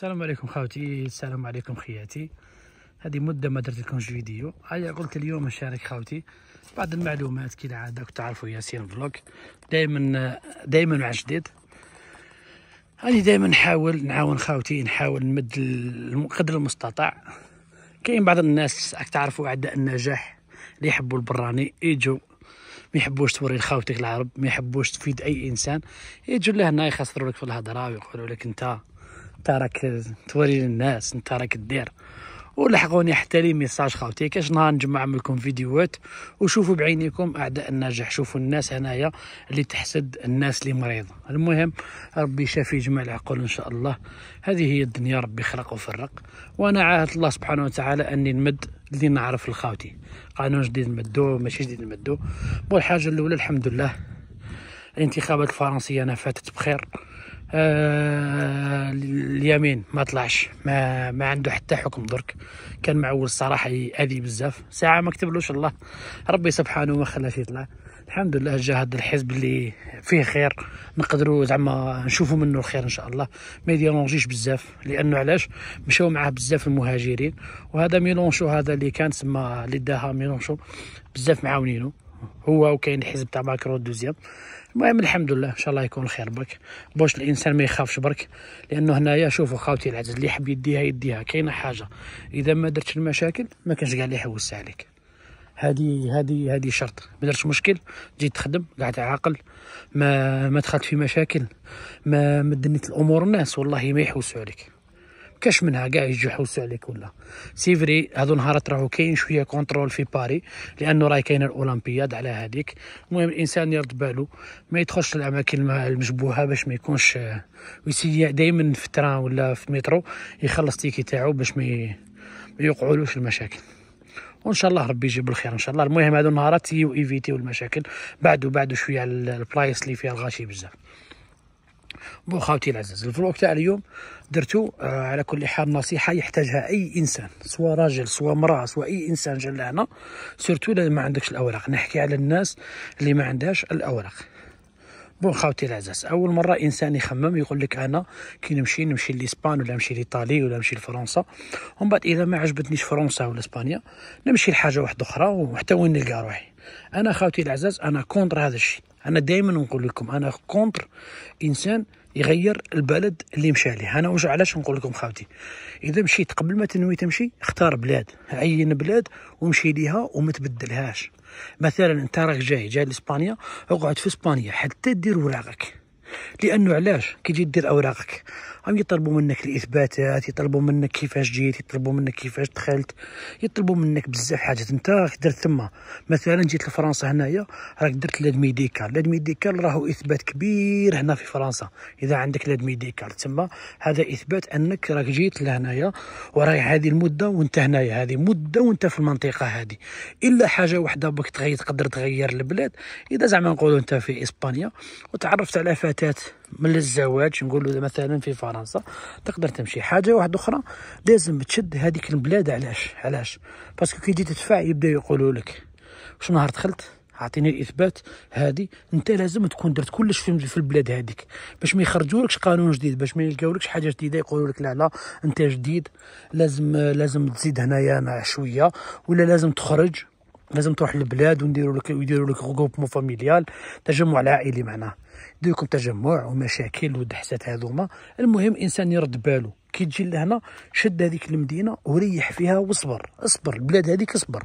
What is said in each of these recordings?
السلام عليكم خاوتي السلام عليكم خياتي هذه مده ما درت لكمش فيديو قلت اليوم نشارك خاوتي بعض المعلومات العاده كنتو تعرفوا ياسين فلوك دائما دائما مع جديد راني دائما نحاول نعاون خاوتي نحاول نمد قدر المستطاع كاين بعض الناس راك تعرفوا اعداء النجاح اللي يحبوا البراني يجوا ما يحبوش توري لخاوتك العرب ما يحبوش تفيد اي انسان يجوا لهنا يخسروا لك في الهضره ويقولوا لك انت انت راك توري للناس انت راك دير ولحقوني حتى لي ميساج خاوتي كاش نهار نجمع لكم فيديوهات وشوفوا بعينيكم اعداء النجاح شوفوا الناس هنايا اللي تحسد الناس اللي مريضه المهم ربي شافي جميع العقول ان شاء الله هذه هي الدنيا ربي خلق وفرق وانا عاهد الله سبحانه وتعالى اني نمد اللي نعرف لخاوتي قانون جديد نمدو ماشي جديد نمدو والحاجه الاولى الحمد لله الانتخابات الفرنسيه انا فاتت بخير آه، اليمين ما طلعش ما, ما عنده حتى حكم درك كان معول الصراحه يأذي بزاف ساعه ما كتبلوش الله ربي سبحانه ما خلاش يطلع الحمد لله جا هذا الحزب اللي فيه خير نقدروا زعما نشوفوا منه الخير ان شاء الله ما يديرونجيش بزاف لانه علاش مشاو معاه بزاف المهاجرين وهذا ميلونشو هذا اللي كان تسمى اللي داها ميلونشو بزاف معاونينو هو وكاين الحزب تاع ماكرون الدوزيام المهم الحمد لله ان شاء الله يكون الخير برك باش الانسان ما يخافش برك لانه هنايا شوفوا خاوتي العزيز اللي يحب يديها يديها كاينه حاجه اذا ما درتش المشاكل ما كانش كاع اللي يحوس عليك هادي هادي هادي شرط ما درتش مشكل تجي تخدم قاعد عاقل ما ما دخلت في مشاكل ما مدنيت دنيت الامور الناس والله ما يحوسوا عليك كاش منها كاع يجحوسوا عليك ولا سي فري هادو نهارات راهو كاين شويه كونترول في باري لانه راهي كاينه الاولمبياد على هذيك المهم الانسان يرد باله ما يدخلش الاماكن المشبوهه باش ما يكونش آه، ويسيا دائما في تران ولا في مترو يخلص تيكي تاعو باش ما يوقعولوش المشاكل وان شاء الله ربي يجيب الخير ان شاء الله المهم هادو النهارات يو ايفيتيو المشاكل بعدو بعدو شويه على البلايص اللي فيها الغاشي بزاف بو خاوتي العزاز الفلوق تاع اليوم درتو آه على كل حال نصيحه يحتاجها اي انسان سواء راجل سواء مراه سواء اي انسان جا لهنا سورتو ما عندكش الاوراق نحكي على الناس اللي ما عندهاش الاوراق بون خاوتي العزاز اول مره انسان يخمم يقول لك انا كي نمشي نمشي لاسبان ولا نمشي لايطالي ولا نمشي لفرنسا ومن بعد اذا ما عجبتنيش فرنسا ولا اسبانيا نمشي لحاجه واحده اخرى وحتى وين نلقى روحي انا خاوتي العزاز انا كونتر هذا الشيء انا دائما نقول لكم انا كونتر انسان يغير البلد اللي مشى عليه انا واش علاش نقول لكم خاوتي اذا مشيت قبل ما تنوي تمشي اختار بلاد عين بلاد ومشي ليها وما تبدلهاش مثلا انت راك جاي جاي لاسبانيا اقعد في اسبانيا حتى دير وراقك لانه علاش كي تجي دير اوراقك هم يطلبوا منك الاثباتات يطلبوا منك كيفاش جيت يطلبوا منك كيفاش دخلت يطلبوا منك بزاف حاجات انت درت تما مثلا جيت لفرنسا هنايا راك درت لاد ميديكال لاد ميديكال راهو اثبات كبير هنا في فرنسا اذا عندك لاد ميديكال تما هذا اثبات انك راك جيت لهنايا وراي هذه المده وانت هنايا هذه مده وانت في المنطقه هذه الا حاجه واحده بك تغير تقدر تغير البلاد اذا زعما نقولوا انت في اسبانيا وتعرفت على فتاه الفتاه من الزواج نقولوا مثلا في فرنسا تقدر تمشي حاجه واحده اخرى لازم تشد هذيك البلاد علاش علاش باسكو كي تجي تدفع يبدا يقولوا لك واش نهار دخلت اعطيني الاثبات هادي انت لازم تكون درت كلش في البلاد هذيك باش ما يخرجولكش قانون جديد باش ما يلقاولكش حاجه جديده يقولوا لك لا لا انت جديد لازم لازم تزيد هنايا مع شويه ولا لازم تخرج لازم تروح للبلاد ونديروا لك ويديروا لك غروبمون فاميليال تجمع عائلي معناه يدير لكم تجمع ومشاكل ودحسات هذوما المهم الانسان يرد باله كي تجي لهنا شد هذيك المدينه وريح فيها واصبر اصبر البلاد هذيك اصبر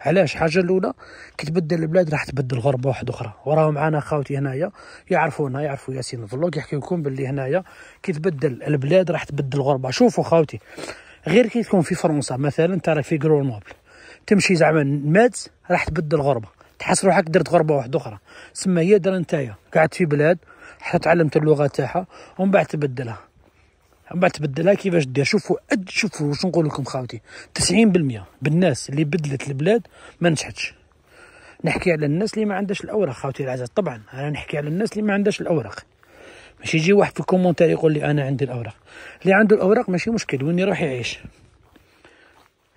علاش حاجه الاولى كي تبدل البلاد راح تبدل غربه واحده اخرى وراهم معنا خاوتي هنايا يعرفونا يعرفوا ياسين فلوق يحكي لكم باللي هنايا كي تبدل البلاد راح تبدل الغربه شوفوا خاوتي غير كي تكون في فرنسا مثلا ترى في غرونوبل تمشي زعما مات راح تبدل غربه تحس روحك درت غربه واحده اخرى سما هي درا نتايا قعدت في بلاد حتى تعلمت اللغه تاعها ومن بعد تبدلها من بعد تبدلها كيفاش دير شوفوا أد شوفوا واش نقول لكم خاوتي 90% بالناس اللي بدلت البلاد ما نجحتش نحكي على الناس اللي ما عندهاش الاوراق خاوتي العزاز طبعا انا نحكي على الناس اللي ما عندهاش الاوراق ماشي يجي واحد في الكومونتير يقول لي انا عندي الاوراق اللي عنده الاوراق ماشي مشكل وين يروح يعيش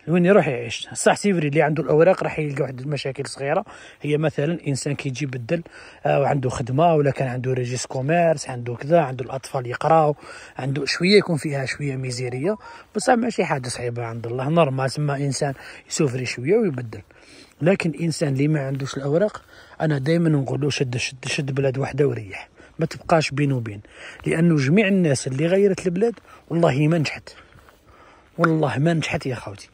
وين يروح يعيش صح سيفري اللي عنده الاوراق راح يلقى واحد المشاكل صغيره هي مثلا انسان كيجي بدل آه، وعنده خدمه ولا كان عنده ريجيس كوميرس عنده كذا عنده الاطفال يقراو عنده شويه يكون فيها شويه ميزيريه بصح ماشي حاجه صعيبه عند الله نورمال تما انسان يسوفري شويه ويبدل لكن الانسان اللي ما عندوش الاوراق انا دائما نقول له شد شد شد بلاد وحده وريح ما تبقاش بين وبين لانه جميع الناس اللي غيرت البلاد والله ما نجحت والله ما نجحت يا خوتي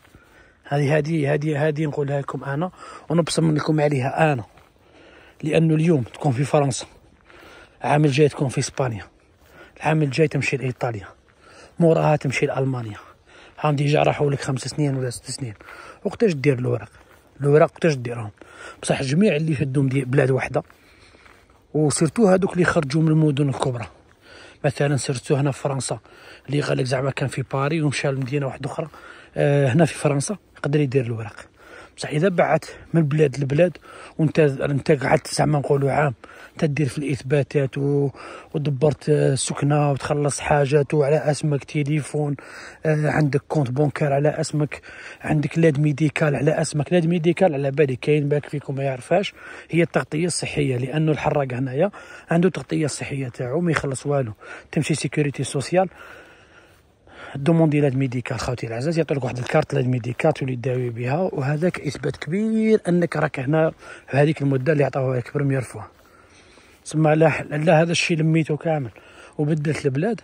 هذه هذه هذه هذه نقولها لكم انا ونبصم لكم عليها انا لانه اليوم تكون في فرنسا العام الجاي تكون في اسبانيا العام الجاي تمشي لايطاليا موراها تمشي لالمانيا هاهم ديجا راحوا لك خمس سنين ولا ست سنين وقتاش دير الوراق الوراق وقتاش ديرهم بصح جميع اللي شدهم بلاد واحده وسيرتو هادوك اللي خرجوا من المدن الكبرى مثلا سيرتو هنا في فرنسا اللي قالك زعما كان في باري ومشى لمدينه واحده اخرى آه هنا في فرنسا يقدر يدير الورق بصح اذا بعت من بلاد لبلاد وانت انت قعدت زعما نقولوا عام تدير في الاثباتات و... ودبرت سكنه وتخلص حاجات وعلى اسمك تليفون آه، عندك كونت بونكار على اسمك عندك لاد ميديكال على اسمك لاد ميديكال على بالي كاين باك فيكم ما يعرفهاش هي التغطيه الصحيه لانه الحراق هنايا عنده تغطيه صحيه تاعو ما يخلص والو تمشي سيكوريتي سوسيال دوموندي لاد ميديكال خاوتي العزاز يعطيك واحد الكارت لاد ميديكال تولي داوي بها وهذاك اثبات كبير انك راك هنا في هذيك المده اللي عطاوها لك بريمير فوا تسمى لا لا هذا الشيء لميته كامل وبدلت البلاد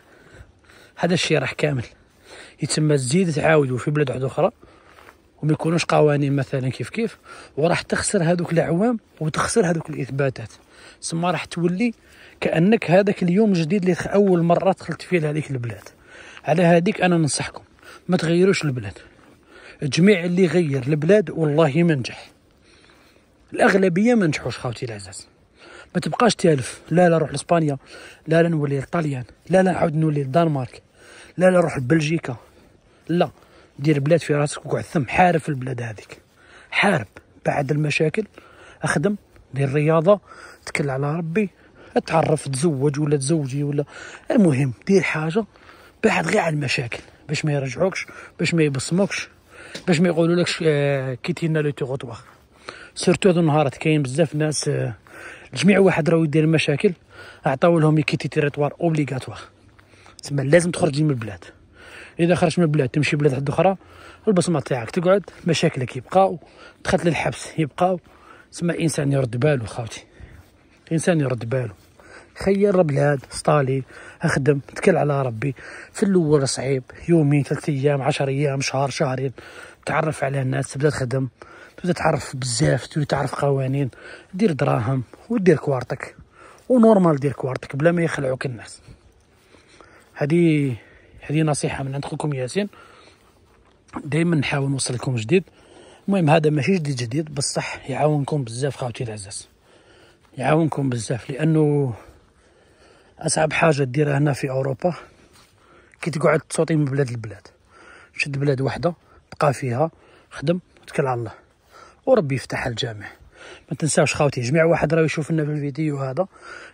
هذا الشيء راح كامل يتسمى تزيد تعاودو في بلاد واحده اخرى وما يكونوش قوانين مثلا كيف كيف وراح تخسر هذوك العوام وتخسر هذوك الاثباتات ثم راح تولي كانك هذاك اليوم الجديد اللي اول مره دخلت فيه لهذيك البلاد على هذيك انا ننصحكم ما تغيروش البلاد جميع اللي غير البلاد والله ما نجح الاغلبيه ما نجحوش خاوتي العزاز ما تبقاش تالف لا لا روح لاسبانيا لا لا نولي للطليان لا لا نعاود نولي للدنمارك لا لا روح لبلجيكا لا دير بلاد في راسك وقعد ثم حارب في البلاد هذيك حارب بعد المشاكل اخدم دير رياضه تكل على ربي اتعرف تزوج ولا تزوجي ولا المهم دير حاجه بحث غير على المشاكل باش ما يرجعوكش باش ما يبصموكش باش ما يقولوا لكش آه كيتي لنا لو تيغوطوار سيرتو هذو النهارات كاين بزاف ناس آه، جميع واحد راه يدير مشاكل عطاو لهم يكيتي تيريتوار اوبليغاتوار تسمى لازم تخرجي من البلاد اذا خرجت من البلاد تمشي بلاد واحده اخرى البصمه تاعك تقعد مشاكلك يبقاو دخلت للحبس يبقاو تسمى انسان يرد بالو خاوتي انسان يرد بالو خير بلاد سطالي اخدم تكل على ربي في الاول صعيب يومين ثلاث ايام عشر ايام شهر شهرين تعرف على الناس تبدا تخدم تبدا تعرف بزاف تبدا تعرف قوانين دير دراهم ودير كوارتك ونورمال دير كوارتك بلا ما يخلعوك الناس هذه هذه نصيحه من عند خوكم ياسين دائما نحاول نوصل لكم جديد المهم هذا ماشي جديد جديد بصح يعاونكم بزاف خاوتي العزاز يعاونكم بزاف لانه اصعب حاجه ديرها هنا في اوروبا كي تقعد تصوتي من بلاد لبلاد شد بلاد وحده بقى فيها خدم وتكل على الله وربي يفتح الجامع ما تنساوش خاوتي جميع واحد راه يشوف لنا في الفيديو هذا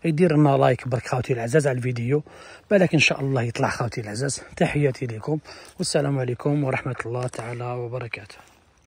يدير لنا لايك برك خاوتي العزاز على الفيديو بالك ان شاء الله يطلع خاوتي العزاز تحياتي لكم والسلام عليكم ورحمه الله تعالى وبركاته